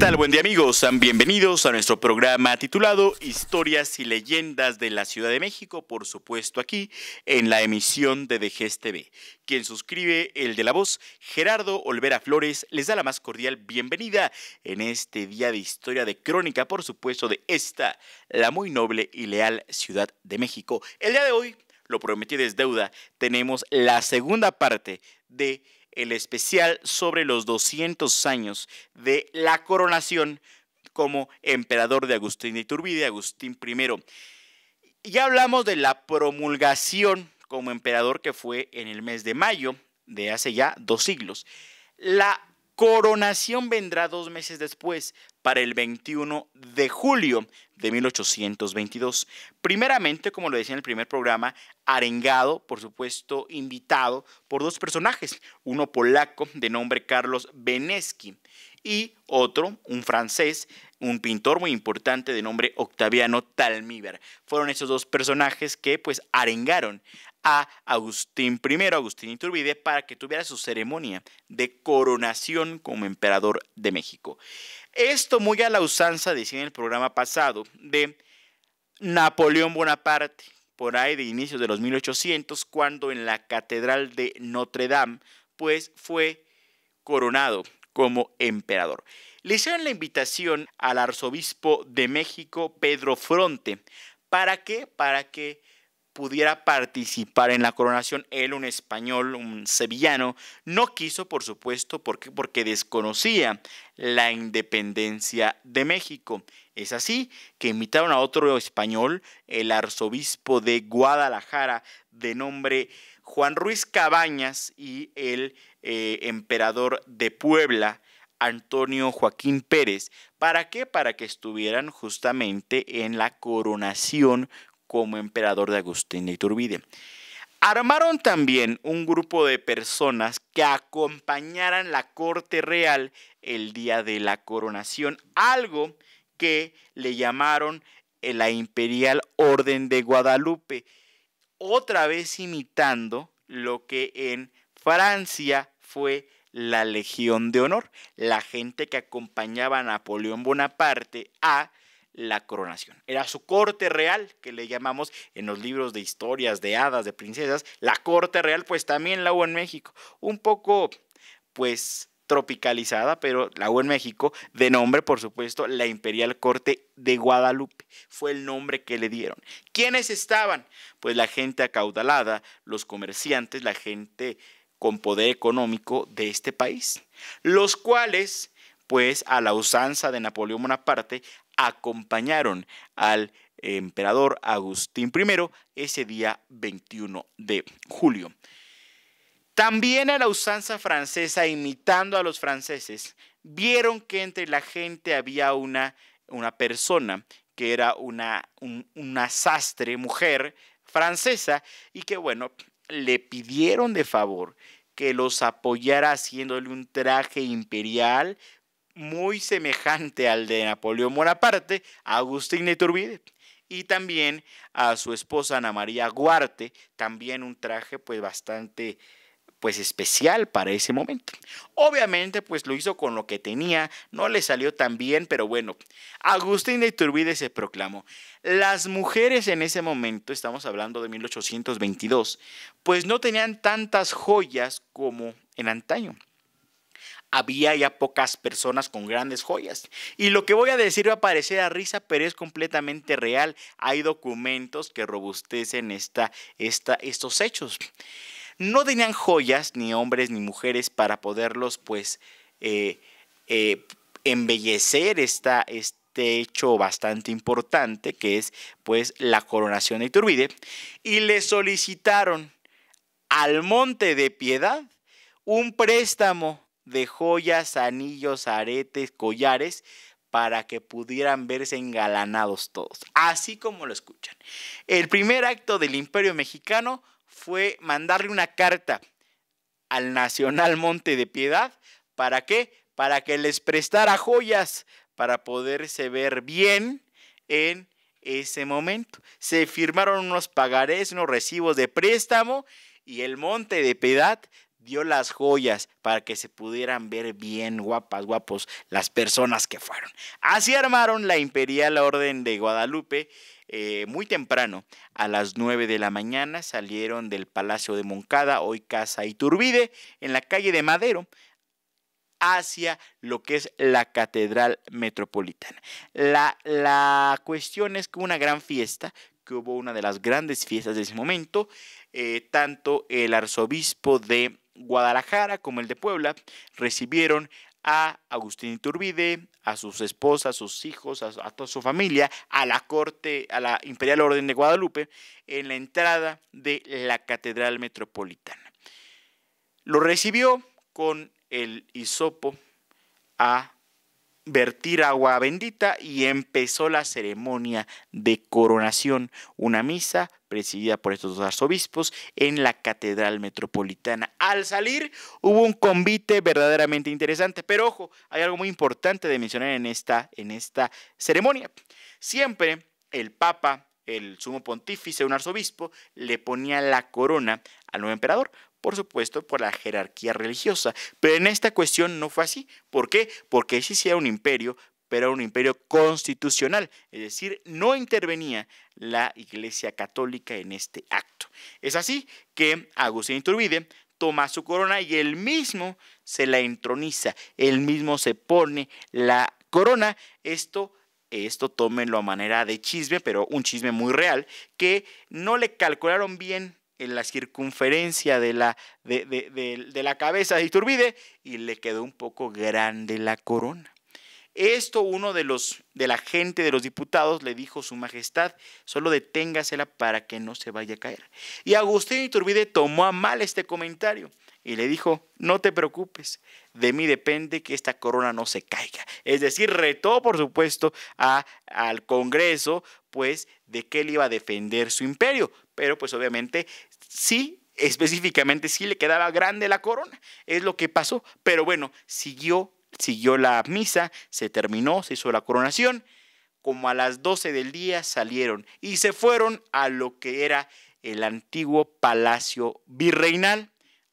tal? Buen día amigos, sean bienvenidos a nuestro programa titulado Historias y leyendas de la Ciudad de México, por supuesto aquí en la emisión de DGSTV. TV. Quien suscribe el de la voz, Gerardo Olvera Flores, les da la más cordial bienvenida en este día de historia de crónica, por supuesto, de esta, la muy noble y leal Ciudad de México. El día de hoy, lo prometí desde deuda, tenemos la segunda parte de el especial sobre los 200 años de la coronación como emperador de Agustín de Iturbide, Agustín I. Ya hablamos de la promulgación como emperador que fue en el mes de mayo de hace ya dos siglos. La coronación vendrá dos meses después, para el 21 de julio de 1822. Primeramente, como lo decía en el primer programa, arengado, por supuesto, invitado por dos personajes, uno polaco de nombre Carlos Beneski y otro, un francés, un pintor muy importante de nombre Octaviano Talmíver. Fueron esos dos personajes que pues arengaron a Agustín I, Agustín Iturbide, para que tuviera su ceremonia de coronación como emperador de México. Esto muy a la usanza, decía en el programa pasado, de Napoleón Bonaparte, por ahí de inicios de los 1800, cuando en la Catedral de Notre Dame, pues fue coronado como emperador. Le hicieron la invitación al arzobispo de México, Pedro Fronte. ¿Para qué? Para que pudiera participar en la coronación. Él, un español, un sevillano, no quiso, por supuesto, porque, porque desconocía la independencia de México. Es así que invitaron a otro español, el arzobispo de Guadalajara, de nombre Juan Ruiz Cabañas, y el eh, emperador de Puebla, Antonio Joaquín Pérez. ¿Para qué? Para que estuvieran justamente en la coronación como emperador de Agustín de Iturbide. Armaron también un grupo de personas que acompañaran la corte real el día de la coronación, algo que le llamaron eh, la Imperial Orden de Guadalupe, otra vez imitando lo que en Francia fue la Legión de Honor, la gente que acompañaba a Napoleón Bonaparte a la coronación. Era su corte real, que le llamamos en los libros de historias, de hadas, de princesas. La corte real, pues también la hubo en México. Un poco, pues tropicalizada, pero la hubo en México, de nombre, por supuesto, la Imperial Corte de Guadalupe. Fue el nombre que le dieron. ¿Quiénes estaban? Pues la gente acaudalada, los comerciantes, la gente con poder económico de este país, los cuales, pues a la usanza de Napoleón Bonaparte, acompañaron al emperador Agustín I ese día 21 de julio. También a la usanza francesa, imitando a los franceses, vieron que entre la gente había una, una persona que era una, una sastre mujer francesa y que, bueno, le pidieron de favor que los apoyara haciéndole un traje imperial muy semejante al de Napoleón Bonaparte, Agustín de Iturbide, y también a su esposa Ana María Guarte, también un traje pues bastante pues especial para ese momento. Obviamente pues lo hizo con lo que tenía, no le salió tan bien, pero bueno, Agustín de Iturbide se proclamó. Las mujeres en ese momento, estamos hablando de 1822, pues no tenían tantas joyas como en antaño había ya pocas personas con grandes joyas. Y lo que voy a decir va a parecer a risa, pero es completamente real. Hay documentos que robustecen esta, esta, estos hechos. No tenían joyas, ni hombres ni mujeres, para poderlos, pues, eh, eh, embellecer esta, este hecho bastante importante, que es, pues, la coronación de Iturbide. Y le solicitaron al Monte de Piedad un préstamo de joyas, anillos, aretes, collares, para que pudieran verse engalanados todos, así como lo escuchan. El primer acto del imperio mexicano fue mandarle una carta al Nacional Monte de Piedad, ¿para qué? Para que les prestara joyas para poderse ver bien en ese momento. Se firmaron unos pagarés, unos recibos de préstamo y el Monte de Piedad dio las joyas para que se pudieran ver bien guapas, guapos las personas que fueron. Así armaron la Imperial Orden de Guadalupe. Eh, muy temprano, a las 9 de la mañana, salieron del Palacio de Moncada, hoy Casa Iturbide, en la calle de Madero, hacia lo que es la Catedral Metropolitana. La, cuestión es que una gran fiesta, que hubo una de las grandes fiestas de ese momento, eh, tanto el arzobispo de Guadalajara como el de Puebla recibieron a Agustín Iturbide, a sus esposas, a sus hijos, a, a, toda su familia, a la corte, a la Imperial Orden de Guadalupe, en la entrada de la Catedral Metropolitana. Lo recibió con el hisopo a vertir agua bendita y empezó la ceremonia de coronación, una misa presidida por estos dos arzobispos en la Catedral Metropolitana. Al salir hubo un convite verdaderamente interesante, pero ojo, hay algo muy importante de mencionar en esta, en esta ceremonia. Siempre el Papa el sumo pontífice, un arzobispo, le ponía la corona al nuevo emperador por supuesto, por la jerarquía religiosa. Pero en esta cuestión no fue así. ¿Por qué? Porque sí, sí era un imperio, pero era un imperio constitucional, es decir, no intervenía la Iglesia Católica en este acto. Es así que Agustín Iturbide toma su corona y él mismo se la entroniza, él mismo se pone la corona. Esto esto tómenlo a manera de chisme, pero un chisme muy real, que no le calcularon bien en la circunferencia de la, de, la cabeza de Iturbide y le quedó un poco grande la corona. Esto uno de los de la gente de los diputados le dijo su majestad, solo deténgasela para que no se vaya a caer. Y Agustín Iturbide tomó a mal este comentario y le dijo, "No te preocupes, de mí depende que esta corona no se caiga." Es decir, retó por supuesto a, al Congreso pues de que él iba a defender su imperio, pero pues obviamente sí, específicamente sí le quedaba grande la corona, es lo que pasó, pero bueno, siguió, siguió la misa, se terminó, se hizo la coronación, como a las 12 del día salieron y se fueron a lo que era el antiguo Palacio Virreinal,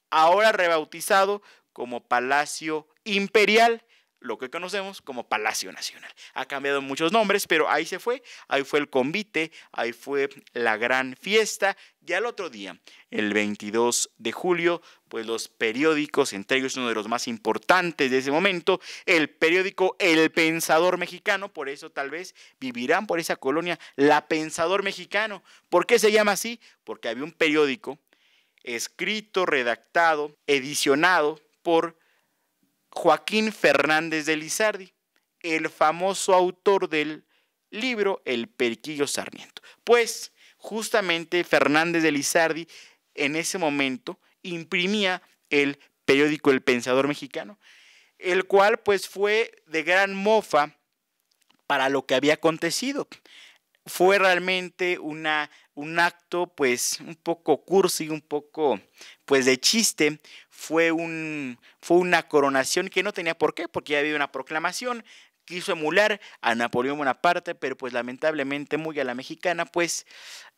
ahora rebautizado como Palacio Imperial, lo que conocemos como Palacio Nacional. Ha cambiado muchos nombres, pero ahí se fue, ahí fue el convite, ahí fue la gran fiesta. y al otro día, el 22 de julio, pues los periódicos, entre ellos uno de los más importantes de ese momento, el periódico El Pensador Mexicano, por eso tal vez vivirán por esa colonia, La Pensador Mexicano. ¿Por qué se llama así? Porque había un periódico escrito, redactado, edicionado por Joaquín Fernández de Lizardi, el famoso autor del libro El Periquillo Sarmiento. Pues justamente Fernández de Lizardi en ese momento imprimía el periódico El Pensador Mexicano, el cual pues fue de gran mofa para lo que había acontecido. Fue realmente una, un acto pues un poco cursi, un poco pues de chiste, fue, un, fue una coronación que no tenía por qué, porque ya había una proclamación, quiso emular a Napoleón Bonaparte, pero pues lamentablemente muy a la mexicana, pues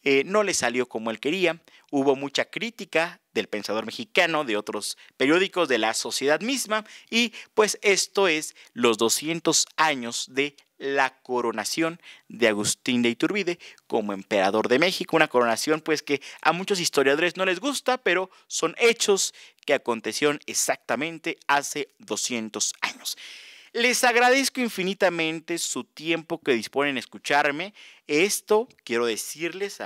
eh, no le salió como él quería. Hubo mucha crítica del pensador mexicano, de otros periódicos, de la sociedad misma, y pues esto es los 200 años de la coronación de Agustín de Iturbide como emperador de México, una coronación pues que a muchos historiadores no les gusta, pero son hechos que acontecieron exactamente hace 200 años. Les agradezco infinitamente su tiempo que disponen a escucharme. Esto quiero decirles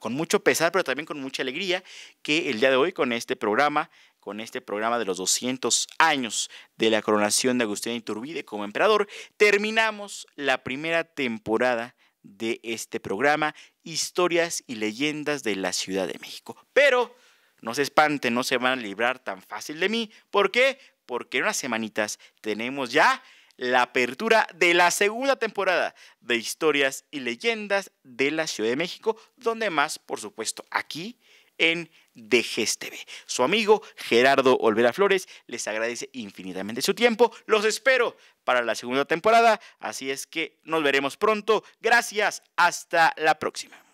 con mucho pesar, pero también con mucha alegría, que el día de hoy con este programa con este programa de los 200 años de la coronación de Agustín Iturbide como emperador, terminamos la primera temporada de este programa, Historias y Leyendas de la Ciudad de México. Pero no se espanten, no se van a librar tan fácil de mí. ¿Por qué? porque en unas semanitas tenemos ya la apertura de la segunda temporada de Historias y Leyendas de la Ciudad de México, donde más, por supuesto, aquí en Dejes TV. Su amigo Gerardo Olvera Flores les agradece infinitamente su tiempo. Los espero para la segunda temporada, así es que nos veremos pronto. Gracias, hasta la próxima.